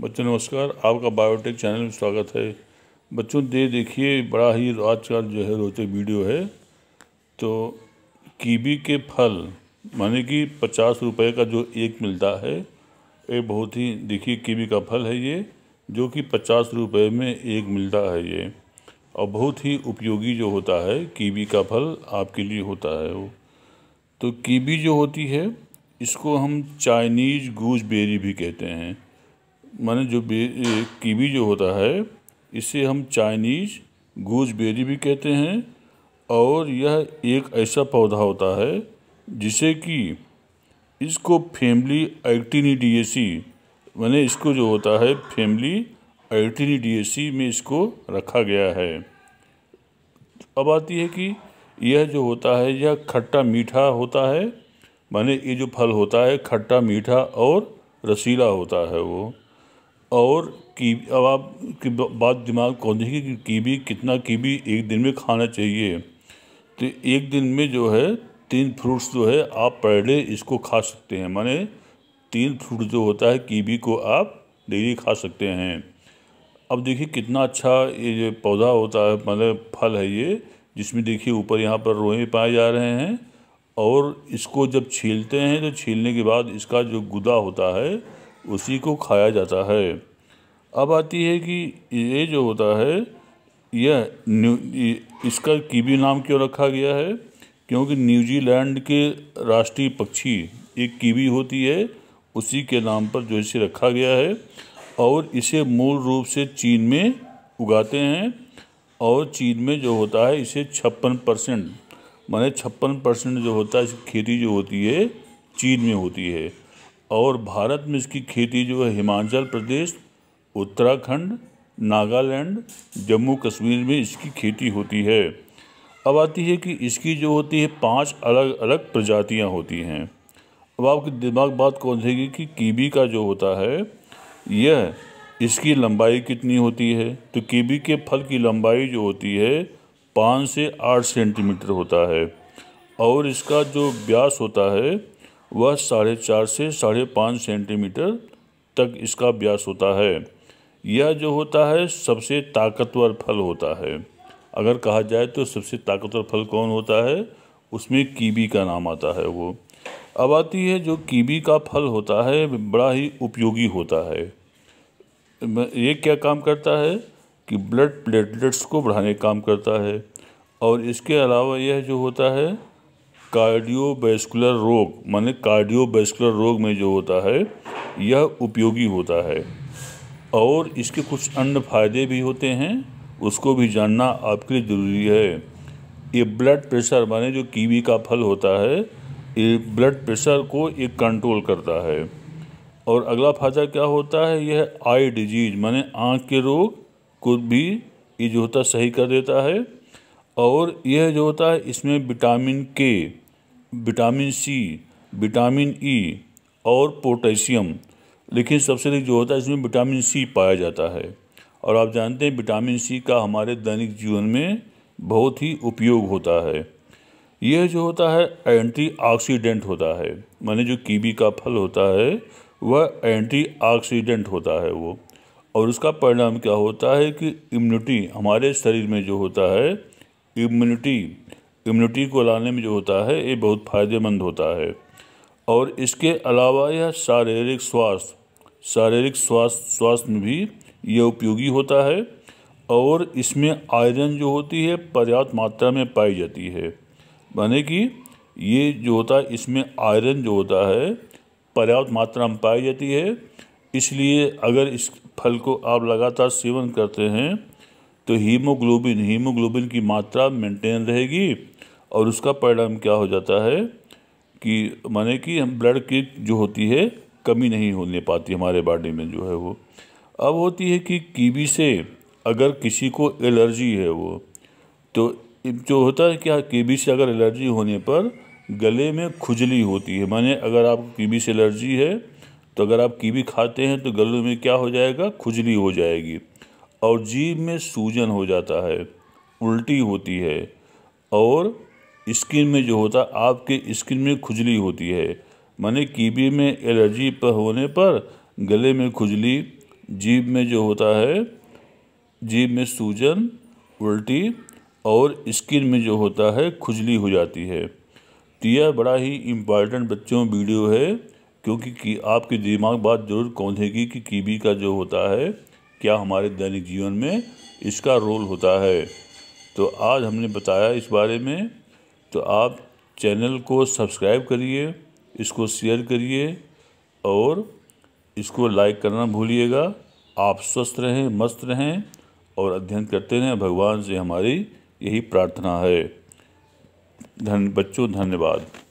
बच्चों नमस्कार आपका बायोटेक चैनल में स्वागत है बच्चों दे देखिए बड़ा ही आज का जो है रोचक वीडियो है तो कीवी के फल माने कि पचास रुपए का जो एक मिलता है ये बहुत ही देखिए कीवी का फल है ये जो कि पचास रुपए में एक मिलता है ये और बहुत ही उपयोगी जो होता है कीवी का फल आपके लिए होता है वो तो कीवी जो होती है इसको हम चाइनीज़ गूजबेरी भी कहते हैं माने जो कीवी जो होता है इसे हम चाइनीज़ गूजबेरी भी कहते हैं और यह एक ऐसा पौधा होता है जिसे कि इसको फैमिली एक्टिनिडीएसी माने इसको जो होता है फैमिली एक्टिनिडीएसी में इसको रखा गया है अब आती है कि यह जो होता है यह खट्टा मीठा होता है माने ये जो फल होता है खट्टा मीठा और रसीला होता है वो और की अब आप की बात दिमाग कौन देखिए कि कीवी कितना कीवी एक दिन में खाना चाहिए तो एक दिन में जो है तीन फ्रूट्स जो है आप पर डे इसको खा सकते हैं माने तीन फ्रूट जो होता है कीवी को आप डेली खा सकते हैं अब देखिए कितना अच्छा ये जो पौधा होता है मतलब फल है ये जिसमें देखिए ऊपर यहाँ पर रोए पाए जा रहे हैं और इसको जब छीलते हैं तो छीलने के बाद इसका जो गुदा होता है उसी को खाया जाता है अब आती है कि ये जो होता है यह इसका कीवी नाम क्यों रखा गया है क्योंकि न्यूजीलैंड के राष्ट्रीय पक्षी एक कीवी होती है उसी के नाम पर जो इसे रखा गया है और इसे मूल रूप से चीन में उगाते हैं और चीन में जो होता है इसे छप्पन परसेंट माने छप्पन परसेंट जो होता है खेती जो होती है चीन में होती है और भारत में इसकी खेती जो है हिमाचल प्रदेश उत्तराखंड नागालैंड जम्मू कश्मीर में इसकी खेती होती है अब आती है कि इसकी जो होती है पांच अलग अलग प्रजातियां होती हैं अब आपके दिमाग बात कौन देगी कि कीबी का जो होता है यह इसकी लंबाई कितनी होती है तो कीबी के फल की लंबाई जो होती है पाँच से आठ सेंटीमीटर होता है और इसका जो व्यास होता है वह साढ़े चार से साढ़े पाँच सेंटीमीटर तक इसका ब्यास होता है यह जो होता है सबसे ताकतवर फल होता है अगर कहा जाए तो सबसे ताकतवर फल कौन होता है उसमें कीवी का नाम आता है वो अब आती है जो कीवी का फल होता है बड़ा ही उपयोगी होता है ये क्या काम करता है कि ब्लड प्लेटलेट्स को बढ़ाने का काम करता है और इसके अलावा यह जो होता है कार्डियोवैस्कुलर रोग माने कार्डियोवैस्कुलर रोग में जो होता है यह उपयोगी होता है और इसके कुछ अन्य फायदे भी होते हैं उसको भी जानना आपके लिए ज़रूरी है ये ब्लड प्रेशर माने जो कीवी का फल होता है ये ब्लड प्रेशर को एक कंट्रोल करता है और अगला फायदा क्या होता है यह आई डिजीज माने आँख के रोग को भी ये जो होता सही कर देता है और यह जो होता है इसमें vitamin K vitamin C vitamin E e और पोटेशियम लेकिन सबसे अधिक जो होता है इसमें विटामिन सी पाया जाता है और आप जानते हैं विटामिन सी का हमारे दैनिक जीवन में बहुत ही उपयोग होता है यह जो होता है एंटीऑक्सीडेंट होता है माने जो कीवी का फल होता है वह एंटीऑक्सीडेंट होता है वो और उसका परिणाम क्या होता है कि इम्यूनिटी हमारे शरीर में जो होता है इम्यूनिटी इम्यूनिटी को लाने में जो होता है ये बहुत फ़ायदेमंद होता है और इसके अलावा यह शारीरिक स्वास्थ्य शारीरिक स्वास्थ्य स्वास्थ्य में भी यह उपयोगी होता है और इसमें आयरन जो होती है पर्याप्त मात्रा में पाई जाती है माने कि ये जो होता है इसमें आयरन जो होता है पर्याप्त मात्रा में पाई जाती है इसलिए अगर इस फल को आप लगातार सेवन करते हैं तो हीमोग्लोबिन हीमोग्लोबिन की मात्रा मेंटेन रहेगी और उसका परिणाम क्या हो जाता है कि माने कि हम ब्लड की जो होती है कमी नहीं होने पाती हमारे बॉडी में जो है वो अब होती है कि कीवी से अगर किसी को एलर्जी है वो तो जो होता है क्या कीवी से अगर एलर्जी होने पर गले में खुजली होती है माने अगर आप कीवी से एलर्जी है तो अगर आप कीवी खाते हैं तो गले में क्या हो जाएगा खुजली हो जाएगी और जीभ में सूजन हो जाता है उल्टी होती है और स्किन में जो होता है आपके स्किन में खुजली होती है माने कीबी में एलर्जी पर होने पर गले में खुजली जीभ में जो होता है जीभ में सूजन उल्टी और स्किन में जो होता है खुजली हो जाती है तो यह बड़ा ही इम्पॉर्टेंट बच्चों वीडियो है क्योंकि कि आपके दिमाग बात जरूर कौंधेगी कि कीबी का जो होता है क्या हमारे दैनिक जीवन में इसका रोल होता है तो आज हमने बताया इस बारे में तो आप चैनल को सब्सक्राइब करिए इसको शेयर करिए और इसको लाइक करना भूलिएगा आप स्वस्थ रहें मस्त रहें और अध्ययन करते रहें भगवान से हमारी यही प्रार्थना है धन बच्चों धन्यवाद